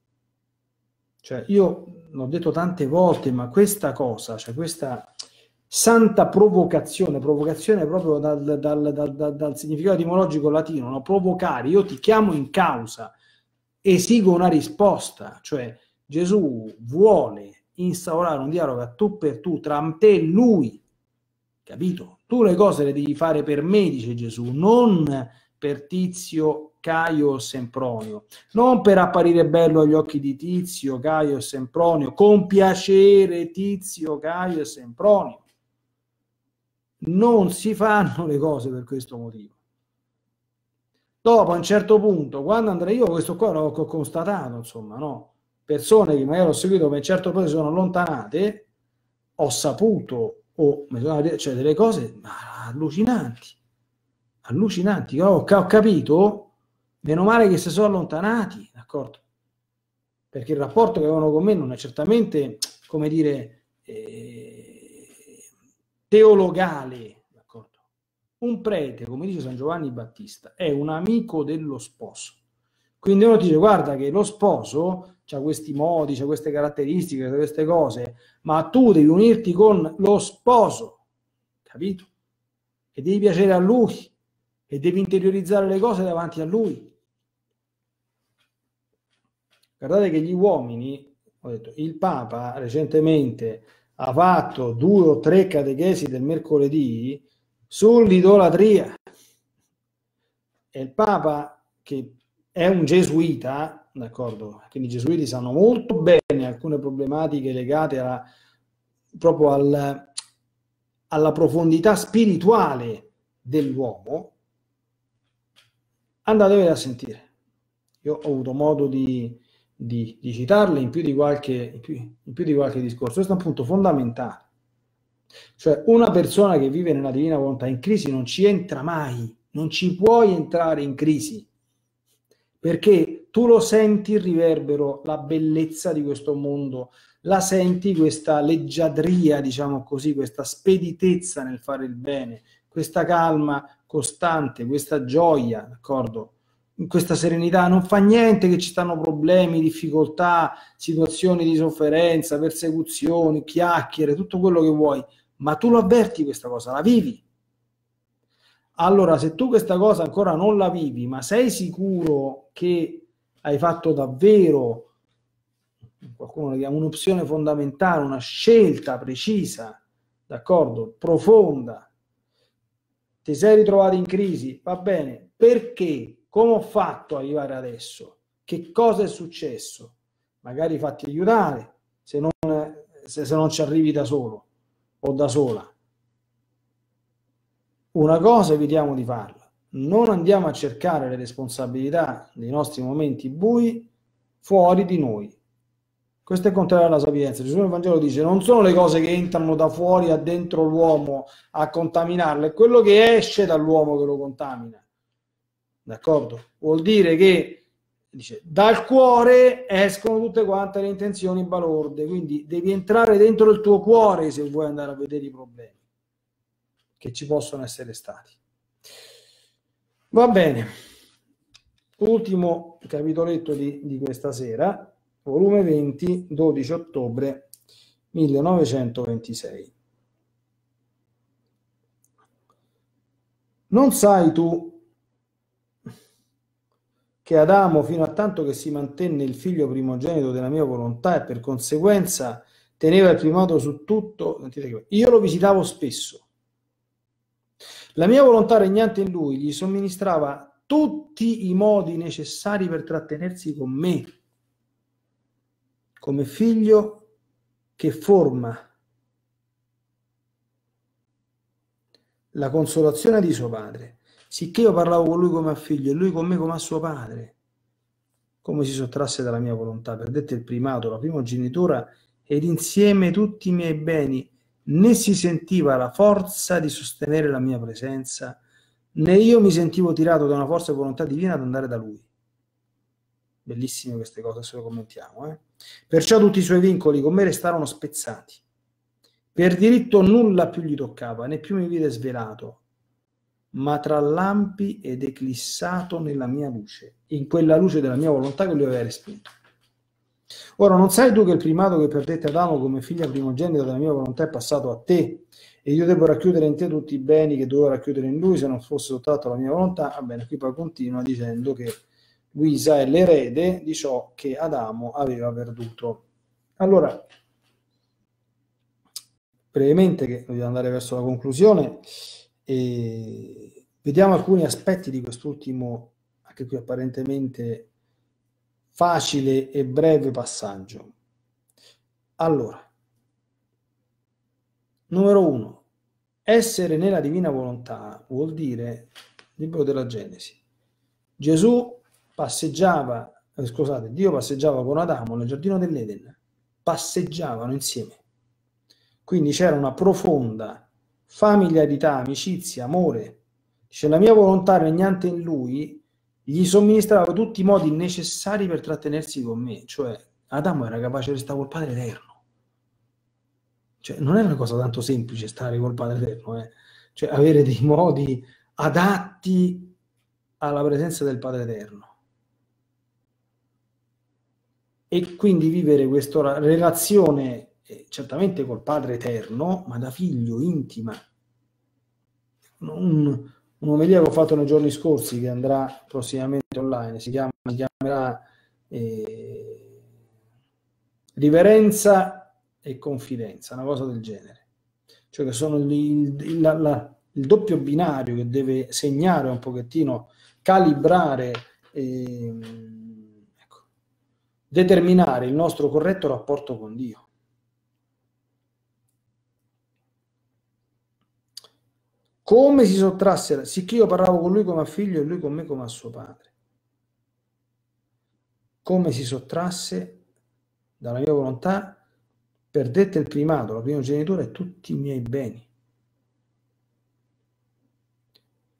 Cioè, io l'ho detto tante volte, ma questa cosa, cioè questa santa provocazione, provocazione proprio dal, dal, dal, dal significato etimologico latino, no? provocare, io ti chiamo in causa, esigo una risposta, cioè Gesù vuole instaurare un dialogo a tu per tu tra te e lui, capito? Tu le cose le devi fare per me, dice Gesù, non per Tizio, Caio o Sempronio, non per apparire bello agli occhi di Tizio, Caio e Sempronio, con piacere Tizio, Caio e Sempronio. Non si fanno le cose per questo motivo. Dopo, a un certo punto, quando andrei io, questo qua l'ho constatato, insomma, no? persone che magari ho seguito come certo poi si sono allontanate, ho saputo o mi sono detto cioè, delle cose allucinanti, allucinanti, ho, ho capito, meno male che si sono allontanati, d'accordo? Perché il rapporto che avevano con me non è certamente, come dire, eh, teologale, d'accordo? Un prete, come dice San Giovanni Battista, è un amico dello sposo. Quindi uno dice, guarda che lo sposo ha questi modi, ha queste caratteristiche, ha queste cose, ma tu devi unirti con lo sposo, capito? E devi piacere a lui e devi interiorizzare le cose davanti a lui. Guardate che gli uomini, ho detto, il Papa recentemente ha fatto due o tre catechesi del mercoledì sull'idolatria. E il Papa, che è un gesuita, d'accordo? Quindi i gesuiti sanno molto bene alcune problematiche legate alla, proprio al, alla profondità spirituale dell'uomo. Andatevele a sentire. Io ho avuto modo di, di, di citarle in più di, qualche, in, più, in più di qualche discorso. Questo è un punto fondamentale. Cioè una persona che vive nella divina volontà in crisi non ci entra mai, non ci puoi entrare in crisi, perché tu lo senti il riverbero, la bellezza di questo mondo, la senti questa leggiadria, diciamo così, questa speditezza nel fare il bene, questa calma costante, questa gioia, d'accordo? Questa serenità, non fa niente che ci stanno problemi, difficoltà, situazioni di sofferenza, persecuzioni, chiacchiere, tutto quello che vuoi, ma tu lo avverti questa cosa, la vivi. Allora, se tu questa cosa ancora non la vivi, ma sei sicuro che hai fatto davvero, qualcuno lo chiama un'opzione fondamentale, una scelta precisa, d'accordo, profonda, ti sei ritrovato in crisi, va bene, perché? Come ho fatto ad arrivare adesso? Che cosa è successo? Magari fatti aiutare, se non, se, se non ci arrivi da solo o da sola. Una cosa evitiamo di farla non andiamo a cercare le responsabilità dei nostri momenti bui fuori di noi. Questo è contrario alla sapienza. Gesù nel Vangelo dice non sono le cose che entrano da fuori a dentro l'uomo a contaminarlo, è quello che esce dall'uomo che lo contamina. D'accordo? Vuol dire che dice, dal cuore escono tutte quante le intenzioni balorde, quindi devi entrare dentro il tuo cuore se vuoi andare a vedere i problemi che ci possono essere stati. Va bene, ultimo capitoletto di, di questa sera, volume 20, 12 ottobre 1926. Non sai tu che Adamo, fino a tanto che si mantenne il figlio primogenito della mia volontà e per conseguenza teneva il primato su tutto, io lo visitavo spesso la mia volontà regnante in lui gli somministrava tutti i modi necessari per trattenersi con me, come figlio che forma la consolazione di suo padre, sicché io parlavo con lui come a figlio e lui con me come a suo padre, come si sottrasse dalla mia volontà, perdette il primato, la primogenitura ed insieme tutti i miei beni né si sentiva la forza di sostenere la mia presenza, né io mi sentivo tirato da una forza e volontà divina ad andare da lui. Bellissime queste cose, se lo commentiamo. Eh? Perciò tutti i suoi vincoli con me restarono spezzati. Per diritto nulla più gli toccava, né più mi vide svelato, ma tra lampi ed eclissato nella mia luce, in quella luce della mia volontà che lui aveva respinto. Ora, non sai tu che il primato che perdette Adamo come figlia primogenita della mia volontà è passato a te, e io devo racchiudere in te tutti i beni che dovevo racchiudere in lui se non fosse sottratto alla mia volontà. Va bene, qui poi continua dicendo che Luisa è l'erede di ciò che Adamo aveva perduto. Allora, brevemente, che dobbiamo andare verso la conclusione, e vediamo alcuni aspetti di quest'ultimo, anche qui apparentemente facile e breve passaggio. Allora, numero uno, essere nella divina volontà vuol dire, libro della Genesi, Gesù passeggiava, eh, scusate, Dio passeggiava con Adamo nel giardino dell'Eden, passeggiavano insieme. Quindi c'era una profonda familiarità, amicizia, amore. Dice, la mia volontà regnante in lui gli somministrava tutti i modi necessari per trattenersi con me, cioè Adamo era capace di stare col Padre Eterno. Cioè, non è una cosa tanto semplice stare col Padre Eterno, eh? cioè avere dei modi adatti alla presenza del Padre Eterno. E quindi vivere questa relazione eh, certamente col Padre Eterno, ma da figlio intima. Non, Un'omelia che ho fatto nei giorni scorsi, che andrà prossimamente online, si, chiama, si chiamerà eh, Riverenza e Confidenza, una cosa del genere. Cioè che sono il, il, la, la, il doppio binario che deve segnare un pochettino, calibrare, eh, ecco, determinare il nostro corretto rapporto con Dio. come si sottrassero, sicché io parlavo con lui come a figlio e lui con me come a suo padre, come si sottrasse dalla mia volontà, perdette il primato, la prima primogenitura e tutti i miei beni.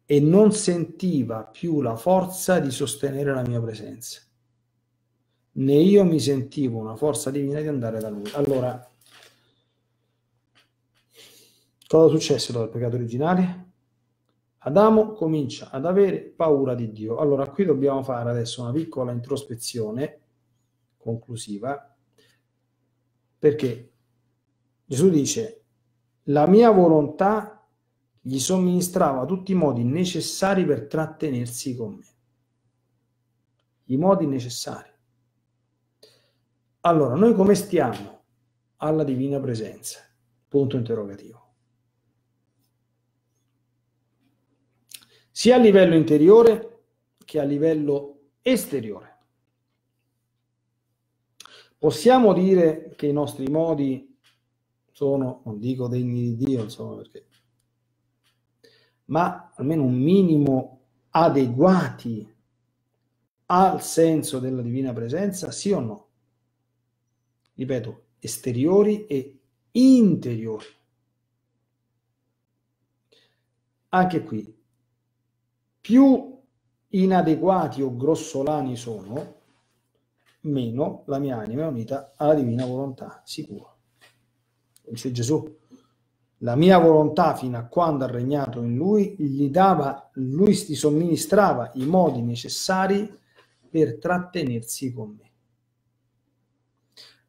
E non sentiva più la forza di sostenere la mia presenza né io mi sentivo una forza divina di andare da lui. Allora, Cosa successe dopo il peccato originale? Adamo comincia ad avere paura di Dio. Allora qui dobbiamo fare adesso una piccola introspezione conclusiva, perché Gesù dice, la mia volontà gli somministrava tutti i modi necessari per trattenersi con me. I modi necessari. Allora, noi come stiamo alla divina presenza? Punto interrogativo. sia a livello interiore che a livello esteriore. Possiamo dire che i nostri modi sono, non dico degni di Dio, insomma, perché, ma almeno un minimo adeguati al senso della divina presenza, sì o no? Ripeto, esteriori e interiori. Anche qui più inadeguati o grossolani sono, meno la mia anima è unita alla divina volontà, sicuro. Dice Gesù, la mia volontà fino a quando ha regnato in lui, gli dava, lui si somministrava i modi necessari per trattenersi con me.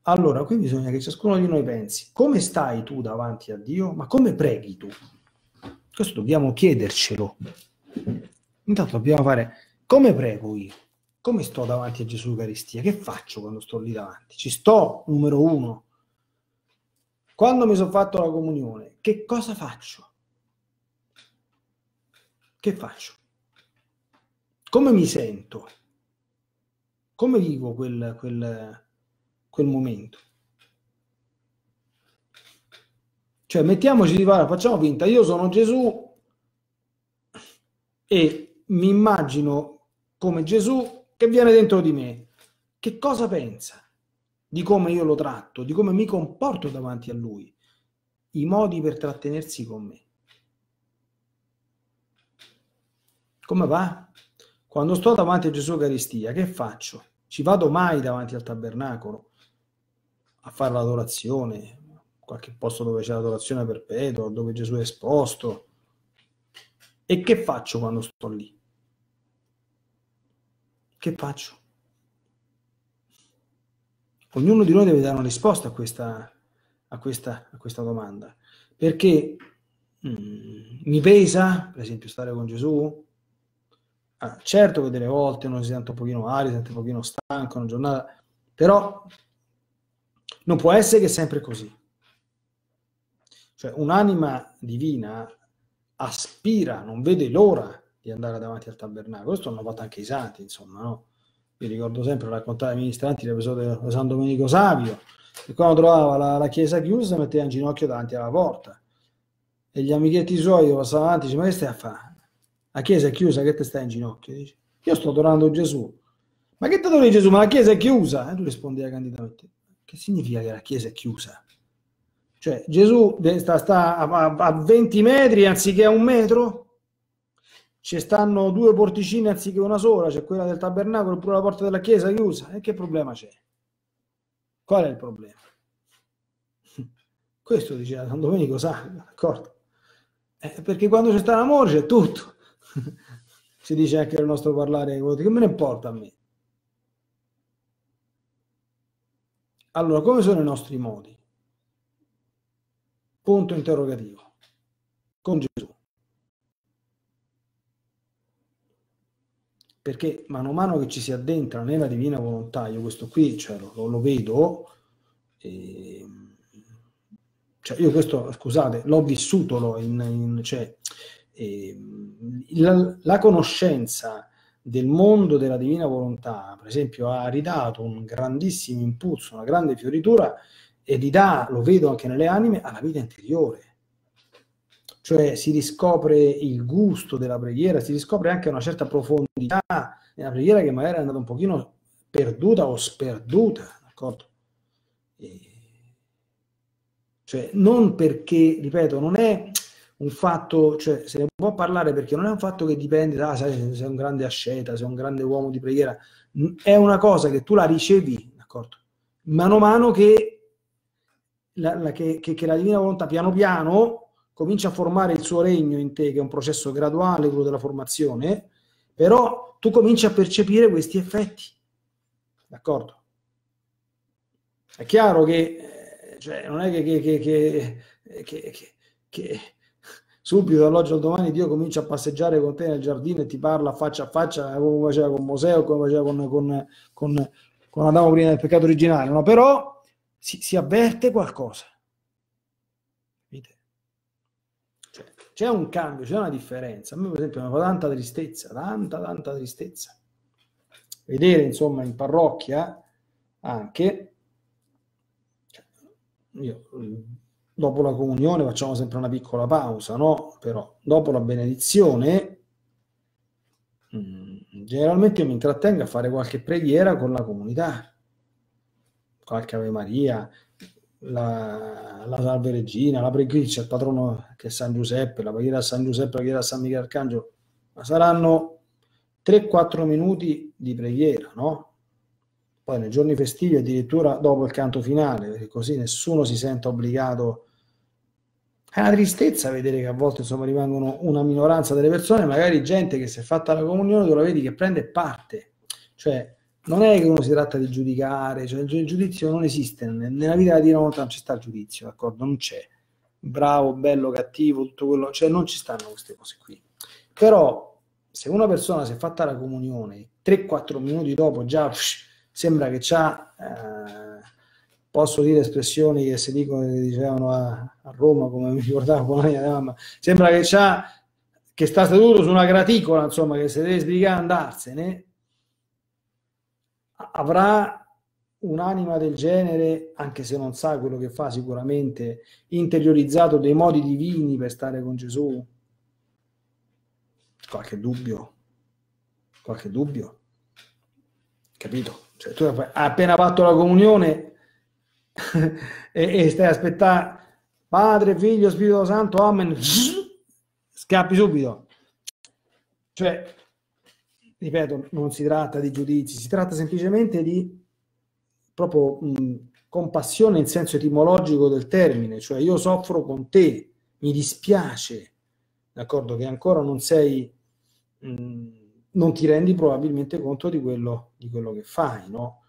Allora, qui bisogna che ciascuno di noi pensi, come stai tu davanti a Dio? Ma come preghi tu? Questo dobbiamo chiedercelo Intanto dobbiamo fare come prego io, come sto davanti a Gesù Eucaristia, che faccio quando sto lì davanti? Ci sto, numero uno. Quando mi sono fatto la comunione, che cosa faccio? Che faccio? Come mi sento? Come vivo quel, quel, quel momento? Cioè, mettiamoci di parola, facciamo finta, io sono Gesù e mi immagino come Gesù che viene dentro di me. Che cosa pensa di come io lo tratto, di come mi comporto davanti a lui, i modi per trattenersi con me. Come va? Quando sto davanti a Gesù Eucaristia, che faccio? Ci vado mai davanti al tabernacolo a fare l'adorazione, qualche posto dove c'è l'adorazione perpetua, dove Gesù è esposto. E che faccio quando sto lì? Che faccio? Ognuno di noi deve dare una risposta a questa, a questa, a questa domanda. Perché mh, mm, mi pesa, per esempio, stare con Gesù? Ah, certo che delle volte uno si sente un pochino arido, si sente un pochino stanco, una giornata, però non può essere che sempre così. Cioè un'anima divina aspira, non vede l'ora di andare davanti al tabernacolo. Questo hanno fatto anche i santi, insomma, no? Vi ricordo sempre raccontare ai ministranti l'episodio di San Domenico Savio, che quando trovava la, la chiesa chiusa metteva in ginocchio davanti alla porta. E gli amichetti suoi passavano avanti e dicevano, ma che stai a fare? La chiesa è chiusa, che te stai in ginocchio? Dice, io sto adorando Gesù. Ma che ti adori Gesù? Ma la chiesa è chiusa? E lui rispondeva candidamente, che significa che la chiesa è chiusa? Cioè Gesù sta, sta a, a, a 20 metri anziché a un metro? ci stanno due porticine anziché una sola, c'è quella del tabernacolo oppure la porta della chiesa chiusa, e che problema c'è? Qual è il problema? Questo diceva San Domenico Sacro, d'accordo? Eh, perché quando c'è sta l'amore c'è tutto. si dice anche nel nostro parlare, che me ne importa a me? Allora, come sono i nostri modi? Punto interrogativo. Con Gesù. perché mano a mano che ci si addentra nella divina volontà, io questo qui cioè, lo, lo, vedo, e... Ehm, cioè, io questo, scusate, l'ho vissuto, in, in, cioè, e... Ehm, la, la, conoscenza del mondo della divina volontà, per esempio, ha ridato un grandissimo impulso, una grande fioritura e li lo vedo anche nelle anime, alla vita interiore cioè si riscopre il gusto della preghiera, si riscopre anche una certa profondità nella preghiera che magari è andata un pochino perduta o sperduta, d'accordo? E... Cioè, non perché, ripeto, non è un fatto, cioè se ne può parlare perché non è un fatto che dipende da, ah, sai, sei un grande asceta, sei un grande uomo di preghiera, è una cosa che tu la ricevi, d'accordo? Mano a mano che la, la, che, che, che la divina volontà piano piano comincia a formare il suo regno in te, che è un processo graduale, quello della formazione, però tu cominci a percepire questi effetti. D'accordo? È chiaro che eh, cioè, non è che, che, che, che subito dall'oggi al domani Dio comincia a passeggiare con te nel giardino e ti parla faccia a faccia eh, come faceva con Mosè o come faceva con, con, con, con Adamo prima del peccato originale, no? però si, si avverte qualcosa. C'è un cambio, c'è una differenza. A me, per esempio, mi fa tanta tristezza, tanta, tanta tristezza. Vedere, insomma, in parrocchia anche, cioè, io dopo la comunione facciamo sempre una piccola pausa, no? Però dopo la benedizione, mm, generalmente mi intrattengo a fare qualche preghiera con la comunità, qualche Ave Maria, la, la Salve Regina, la Preghicia, il patrono che è San Giuseppe, la preghiera a San Giuseppe, la preghiera a San Michele Arcangelo, ma saranno 3-4 minuti di preghiera, no? Poi nei giorni festivi addirittura dopo il canto finale, perché così nessuno si sente obbligato. È una tristezza vedere che a volte insomma, rimangono una minoranza delle persone, magari gente che si è fatta la comunione, tu la vedi che prende parte. Cioè, non è che uno si tratta di giudicare, cioè il giudizio non esiste, nella vita di Rota non ci sta il giudizio, d'accordo? Non c'è. Bravo, bello, cattivo, tutto quello, cioè non ci stanno queste cose qui. Però se una persona si è fatta la comunione, 3-4 minuti dopo già psh, sembra che c'ha, eh, posso dire espressioni che si dicono, dicevano a, a Roma, come mi ricordavo con la mia mamma, sembra che c'ha, che sta seduto su una graticola, insomma, che se deve sbrigare andarsene, avrà un'anima del genere, anche se non sa quello che fa sicuramente, interiorizzato dei modi divini per stare con Gesù? Qualche dubbio? Qualche dubbio? Capito? Cioè, tu hai appena fatto la comunione e, e stai aspettando Padre, Figlio, Spirito Santo, Amen, scappi subito. Cioè, ripeto, non si tratta di giudizi, si tratta semplicemente di proprio mh, compassione in senso etimologico del termine, cioè io soffro con te, mi dispiace, d'accordo che ancora non sei, mh, non ti rendi probabilmente conto di quello, di quello che fai, no?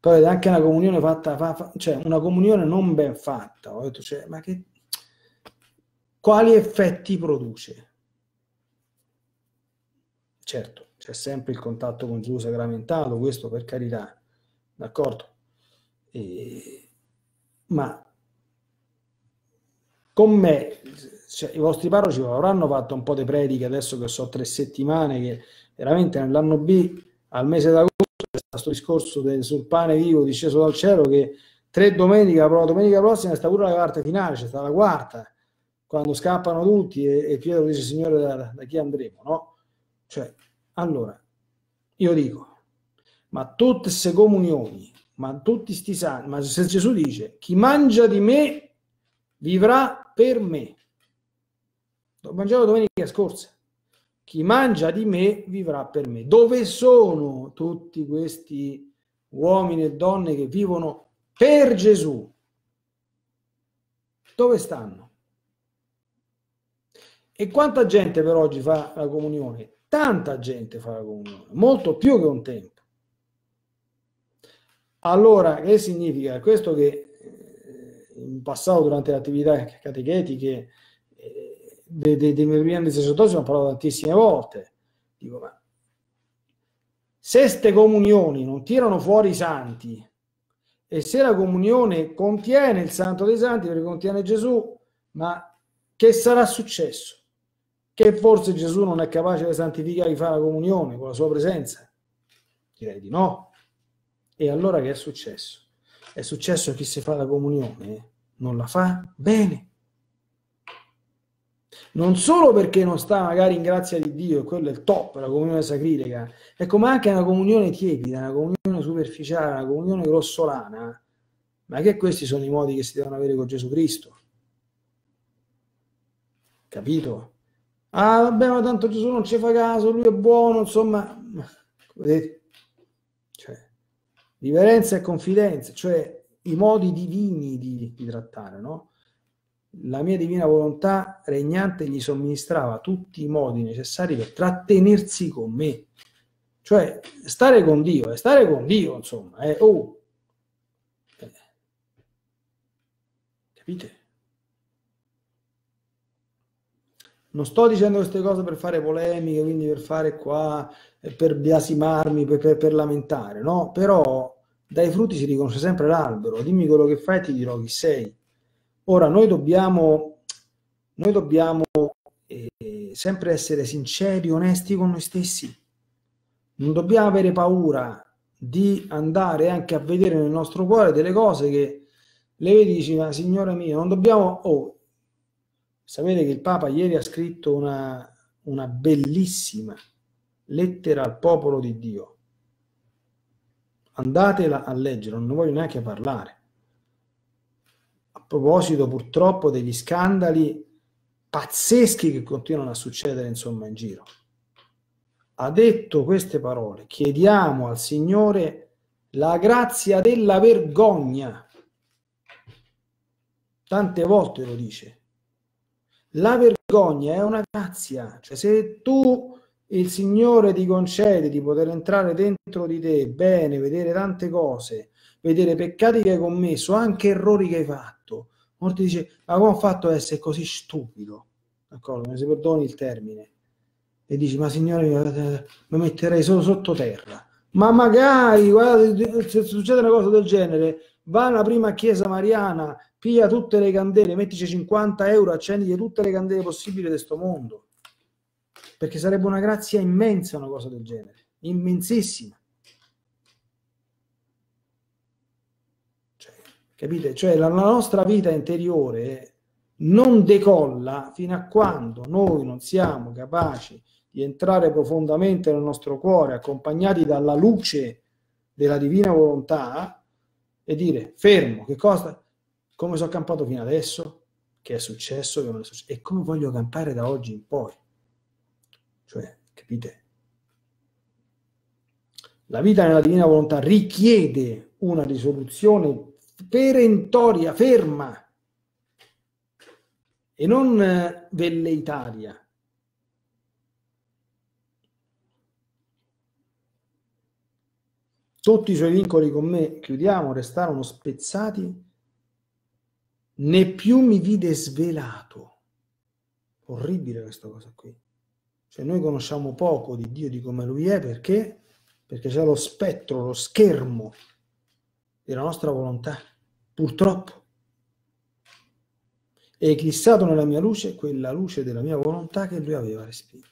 Poi è anche una comunione fatta, fa, fa, cioè una comunione non ben fatta, ho detto, cioè, ma che, quali effetti produce? Certo, c'è sempre il contatto con Gesù sacramentato, questo per carità, d'accordo? E... Ma con me, cioè, i vostri parroci avranno fatto un po' di prediche adesso che so tre settimane, che veramente nell'anno B, al mese d'agosto, c'è questo discorso del, sul pane vivo disceso dal cielo che tre domeniche, la domenica prossima è stata pure la quarta finale, c'è stata la quarta, quando scappano tutti e, e Pietro dice Signore da, da chi andremo, no? Cioè, allora, io dico, ma tutte queste comunioni, ma tutti sti santi, ma se Gesù dice, chi mangia di me vivrà per me. Ho mangiato domenica scorsa. Chi mangia di me vivrà per me. Dove sono tutti questi uomini e donne che vivono per Gesù? Dove stanno? E quanta gente per oggi fa la comunione? Tanta gente fa la comunione, molto più che un tempo. Allora, che significa? Questo che eh, in passato durante le attività catechetiche dei, eh, dei, dei miei primi sacerdoti ho parlato tantissime volte. Dico, ma se queste comunioni non tirano fuori i santi e se la comunione contiene il santo dei santi perché contiene Gesù, ma che sarà successo? Che forse Gesù non è capace di santificare di fare la comunione con la sua presenza? Direi di no. E allora che è successo? È successo che chi si fa la comunione non la fa bene. Non solo perché non sta magari in grazia di Dio, e quello è il top, la comunione sacrilega, ecco, ma anche una comunione tiepida, una comunione superficiale, una comunione grossolana, ma che questi sono i modi che si devono avere con Gesù Cristo. Capito? ah vabbè ma tanto Gesù non ci fa caso, lui è buono, insomma, vedete? Cioè, riverenza e confidenza, cioè i modi divini di, di trattare, no? La mia divina volontà regnante gli somministrava tutti i modi necessari per trattenersi con me. Cioè, stare con Dio, è stare con Dio, insomma, è, eh, oh, eh. capite? Non sto dicendo queste cose per fare polemiche, quindi per fare qua, eh, per biasimarmi, per, per, per lamentare, no? Però dai frutti si riconosce sempre l'albero, dimmi quello che fai e ti dirò chi sei. Ora, noi dobbiamo, noi dobbiamo eh, sempre essere sinceri, onesti con noi stessi. Non dobbiamo avere paura di andare anche a vedere nel nostro cuore delle cose che le vedi dici, ma signora mia, non dobbiamo... Oh, Sapete che il Papa ieri ha scritto una, una bellissima lettera al popolo di Dio. Andatela a leggere, non ne voglio neanche parlare. A proposito purtroppo degli scandali pazzeschi che continuano a succedere insomma in giro. Ha detto queste parole, chiediamo al Signore la grazia della vergogna. Tante volte lo dice. La vergogna è una grazia, cioè se tu il Signore ti concede di poter entrare dentro di te bene, vedere tante cose, vedere peccati che hai commesso, anche errori che hai fatto. molti dice, ma come ho fatto ad essere così stupido? D'accordo, mi si perdoni il termine. E dici, ma Signore, mi metterei solo sottoterra. Ma magari, guarda, se succede una cosa del genere, va alla prima chiesa mariana pia tutte le candele, mettici 50 euro, accendi tutte le candele possibili di questo mondo. Perché sarebbe una grazia immensa una cosa del genere, immensissima. Cioè, capite? Cioè la, la nostra vita interiore non decolla fino a quando noi non siamo capaci di entrare profondamente nel nostro cuore, accompagnati dalla luce della divina volontà, e dire fermo, che cosa? come sono campato fino adesso, che è successo, che non è successo, e come voglio campare da oggi in poi. Cioè, capite? La vita nella divina volontà richiede una risoluzione perentoria, ferma, e non eh, velleitaria. Tutti i suoi vincoli con me, chiudiamo, restarono spezzati né più mi vide svelato. Orribile questa cosa qui. Cioè noi conosciamo poco di Dio, di come Lui è, perché? Perché c'è lo spettro, lo schermo della nostra volontà, purtroppo. E eclissato nella mia luce, quella luce della mia volontà che Lui aveva respinto.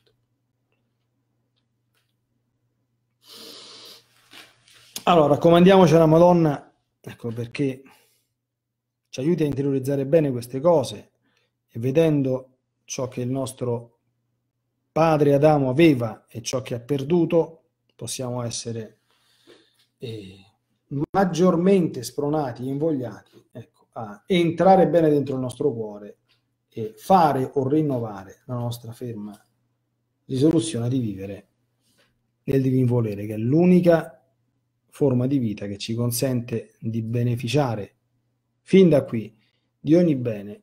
Allora, raccomandiamoci alla Madonna, ecco perché ci aiuti a interiorizzare bene queste cose e vedendo ciò che il nostro padre Adamo aveva e ciò che ha perduto, possiamo essere eh, maggiormente spronati, invogliati ecco, a entrare bene dentro il nostro cuore e fare o rinnovare la nostra ferma risoluzione di vivere nel divin volere, che è l'unica forma di vita che ci consente di beneficiare Fin da qui, di ogni bene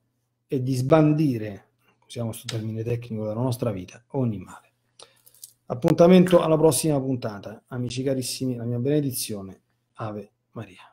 e di sbandire, usiamo questo termine tecnico della nostra vita, ogni male. Appuntamento alla prossima puntata. Amici carissimi, la mia benedizione. Ave Maria.